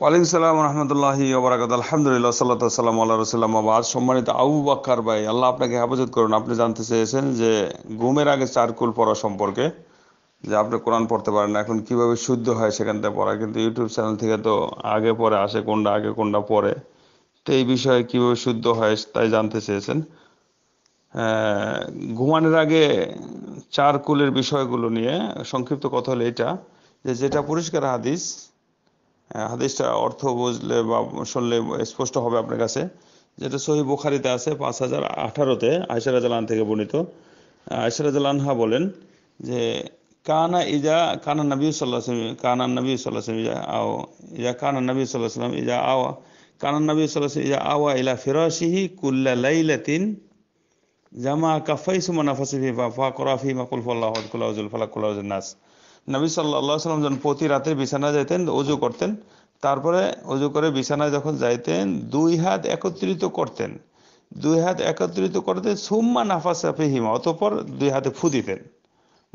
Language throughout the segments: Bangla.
ওয়ালিম সালাম রহমতুল্লাহি ওবরাকাত আলহামদুলিল্লাহ সাল্লাহ সাল্লাম আল্লাহ রসুল্লাম আবাদ সম্মানিত আবু বাক্কার ভাই আল্লাহ আপনাকে হেফাজত করুন আপনি জানতে চেয়েছেন যে ঘুমের আগে চারকুল পড়া সম্পর্কে যে আপনি কোরআন পড়তে পারেন এখন কিভাবে শুদ্ধ হয় সেখান থেকে পড়া কিন্তু ইউটিউব চ্যানেল থেকে তো আগে পরে আসে কোনটা আগে কোনটা পরে তো এই বিষয়ে কিভাবে শুদ্ধ হয় তাই জানতে চেয়েছেন হ্যাঁ, ঘুমানোর আগে চারকুলের বিষয়গুলো নিয়ে সংক্ষিপ্ত কথা হলো এটা যে যেটা পরিষ্কার হাদিস হাদিসটা অর্থ বুঝলে বা শুনলে স্পষ্ট হবে আপনার কাছে যেটা সহি বুখারিতে আছে পাঁচ হাজার আঠারোতে আয়সারাজ আলহান থেকে বর্ণিত আয়সারাজ আলহা বলেন যে কানা ইজা কানা নবী সাল্লাহ কানা নবী সাল্লাহ ইজা আও ইজা কানা নবী সাল্লাহ সাল্লাম ইজা আওয়া কানা নবী সাল্লাহ ইজা আওয়া ইলা ফিরাশিহি কুল্লা লাইলাতিন জামা কাফাইসু মানাফাসিফি ফা করাফি মাকুল ফল্লাহ কুল্লাউজুল ফালাকুল্লাউজুল নাস নবী সাল্লা সাল্লাম যখন প্রতি রাতে বিছানা যাইতেন অজু করতেন তারপরে অজু করে বিছানায় যখন যাইতেন দুই হাত একত্রিত করতেন দুই হাত একত্রিত করতে সুম্মা নাফাসাফি হিমা অতপর দুই হাতে ফু দিতেন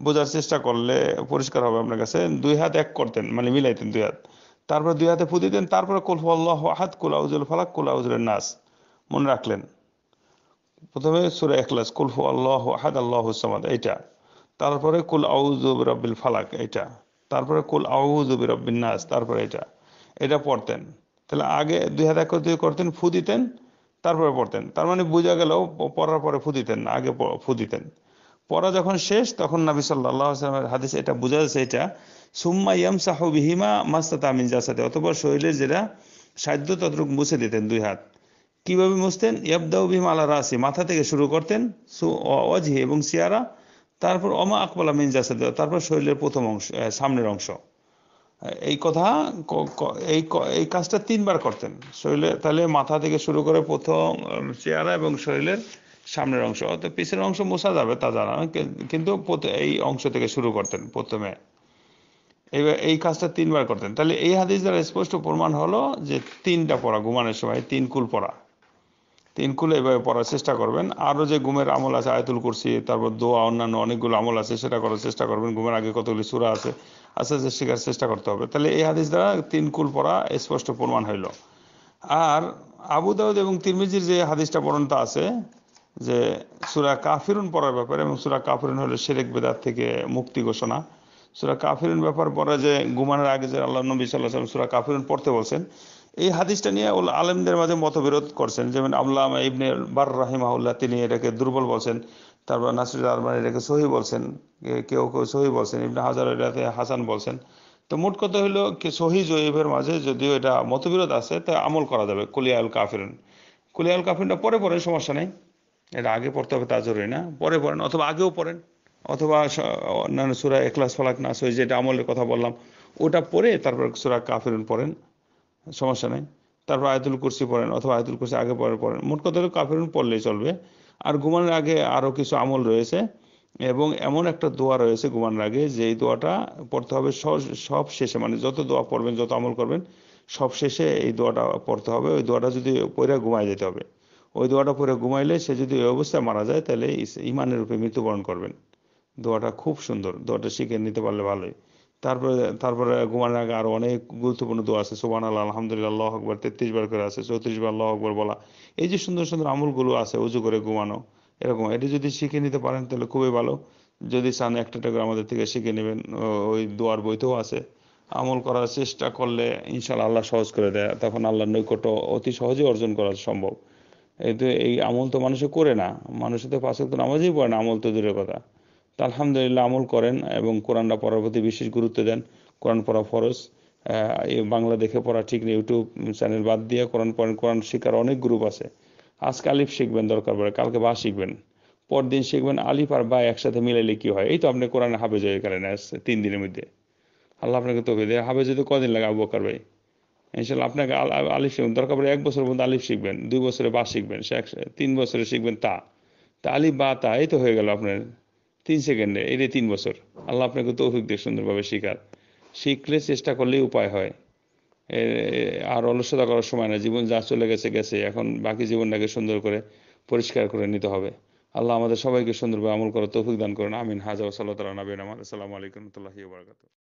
বোঝার চেষ্টা করলে পরিষ্কার হবে আপনার কাছে দুই হাত এক করতেন মানে মিলাইতেন দুই হাত তারপরে দুই হাতে ফু দিতেন তারপরে হাত আল্লাহ হাত কুলাউজুল ফালাক কুলাউজুলের নাস মনে রাখলেন প্রথমে সুরে এখলাস কুলফু আল্লাহ আহাদ আল্লাহ সামাদ এইটা তারপরে কুল আউজুব রব্বিল ফালাক এটা তারপরে কুল আউজুবির রব্বিন নাস তারপরে এটা এটা পড়তেন তাহলে আগে দুই হাত একত্র করতেন ফু দিতেন তারপরে পড়তেন তার মানে বোঝা গেল পড়ার পরে ফু দিতেন না আগে ফু দিতেন পড়া যখন শেষ তখন নাবি সাল্লাহ আসলামের হাদিস এটা বোঝা যাচ্ছে এটা সুম্মা ইয়াম সাহু বিহিমা মাস্তাতা আমিন জাসাতে অথবা শরীরের যেটা সাধ্য ততটুক মুছে দিতেন দুই হাত কিভাবে মুছতেন ইয়াবদাউ বিহিম আলা রাসি মাথা থেকে শুরু করতেন সু অজহি এবং সিয়ারা তারপর অমা আকবালা মিন জাসাদ তারপর শরীরের প্রথম অংশ সামনের অংশ এই কথা এই এই কাজটা তিনবার করতেন শরীরে তাহলে মাথা থেকে শুরু করে প্রথম চেহারা এবং শরীরের সামনের অংশ তো পিছের অংশ মোশা যাবে তা জানা কিন্তু এই অংশ থেকে শুরু করতেন প্রথমে এবার এই কাজটা তিনবার করতেন তাহলে এই হাদিস দ্বারা স্পষ্ট প্রমাণ হলো যে তিনটা পড়া ঘুমানোর সময় তিন কুল পড়া তিনকুলে এভাবে পড়ার চেষ্টা করবেন আরও যে ঘুমের আমল আছে আয়তুল কুরসি তারপর দোয়া অন্যান্য অনেকগুলো আমল আছে সেটা করার চেষ্টা করবেন ঘুমের আগে কতগুলি সুরা আছে আস্তে আস্তে শেখার চেষ্টা করতে হবে তাহলে এই হাদিস দ্বারা তিনকুল পড়া স্পষ্ট প্রমাণ হইল আর আবু দাউদ এবং তিরমিজির যে হাদিসটা বর্ণতা আছে যে সুরা কাফিরুন পড়ার ব্যাপারে এবং সুরা কাফিরুন হলো শেরেক বেদার থেকে মুক্তি ঘোষণা সুরা কাফিরুন ব্যাপার পরে যে ঘুমানোর আগে যে আল্লাহ নবী সাল্লাহ সাল্লাম সুরা কাফিরুন পড়তে বলছেন এই হাদিসটা নিয়ে আলেমদের মাঝে মতবিরোধ করছেন যেমন আবুল্লাহ ইবনে বার রাহিমাউল্লাহ তিনি এটাকে দুর্বল বলছেন তারপর নাসির আলমান এটাকে সহি বলছেন কেউ কেউ সহি বলছেন ইবনে হাজার এটাকে হাসান বলছেন তো মোট কথা হলো কি সহি জয়ীবের মাঝে যদিও এটা মতবিরোধ আছে তা আমল করা যাবে কুলিয়াল কাফিরন কুলিয়াল কাফিরটা পরে পরে সমস্যা নেই এটা আগে পড়তে হবে তা জরুরি না পরে পড়েন অথবা আগেও পড়েন অথবা অন্যান্য সুরা এখলাস ফলাক নাস ওই যেটা আমলের কথা বললাম ওটা পরে তারপর সুরা কাফিরুন পড়েন সমস্যা নাই তারপর আয়াতুল কুরসি পড়েন অথবা আয়াতুল কুরসি আগে পরে পড়েন মোট কথা হলো কাফেরুন পড়লেই চলবে আর ঘুমানোর আগে আরও কিছু আমল রয়েছে এবং এমন একটা দোয়া রয়েছে ঘুমানোর আগে যে এই দোয়াটা পড়তে হবে সব শেষে মানে যত দোয়া পড়বেন যত আমল করবেন সব শেষে এই দোয়াটা পড়তে হবে ওই দোয়াটা যদি পরে ঘুমায় যেতে হবে ওই দোয়াটা পরে ঘুমাইলে সে যদি ওই অবস্থায় মারা যায় তাহলে ইমানের রূপে মৃত্যুবরণ করবেন দোয়াটা খুব সুন্দর দোয়াটা শিখে নিতে পারলে ভালোই তারপরে তারপরে ঘুমানোর আগে আরও অনেক গুরুত্বপূর্ণ দোয়া আছে সোবান আল্লাহ আলহামদুলিল্লাহ আল্লাহ আকবর তেত্রিশ বার করে আছে চৌত্রিশ বার আল্লাহ আকবর বলা এই যে সুন্দর সুন্দর আমলগুলো আছে উজু করে ঘুমানো এরকম এটি যদি শিখে নিতে পারেন তাহলে খুবই ভালো যদি চান একটা করে আমাদের থেকে শিখে নেবেন ওই দোয়ার বইতেও আছে আমল করার চেষ্টা করলে ইনশাল্লাহ আল্লাহ সহজ করে দেয় তখন আল্লাহর নৈকট্য অতি সহজে অর্জন করা সম্ভব এই এই আমল তো মানুষে করে না মানুষে তো পাঁচ নামাজেই পড়ে না আমল তো দূরের কথা তা আলহামদুলিল্লাহ আমল করেন এবং কোরআনটা পড়ার প্রতি বিশেষ গুরুত্ব দেন কোরআন পড়া ফরজ বাংলা দেখে পড়া ঠিক নেই ইউটিউব চ্যানেল বাদ দিয়ে কোরআন পড়েন কোরআন শেখার অনেক গ্রুপ আছে আজকে আলিফ শিখবেন দরকার পড়ে কালকে বা শিখবেন পরদিন শিখবেন আলিফ আর বা একসাথে মিলাইলে কি হয় এই তো আপনি কোরআন হাফেজ হয়ে গেলেন তিন দিনের মধ্যে আল্লাহ আপনাকে তোকে দেয় হাফেজ হতে কদিন লাগে আবু বকর ভাই ইনশাল্লাহ আপনাকে আলিফ শিখবেন দরকার পড়ে এক বছর পর্যন্ত আলিফ শিখবেন দুই বছরে বা শিখবেন তিন বছরে শিখবেন তা তা আলিফ বা তা এই তো হয়ে গেল আপনার তিন সেকেন্ডে এটাই তিন বছর আল্লাহ আপনাকে তৌফিক দিয়ে সুন্দরভাবে শেখার শিখলে চেষ্টা করলেই উপায় হয় আর অলসতা করার সময় না জীবন যা চলে গেছে গেছে এখন বাকি জীবনটাকে সুন্দর করে পরিষ্কার করে নিতে হবে আল্লাহ আমাদের সবাইকে সুন্দরভাবে আমল করার তৌফিক দান করেন আমিন হাজা সাল্লাহ নবীন আমাদের সালামু আলাইকুম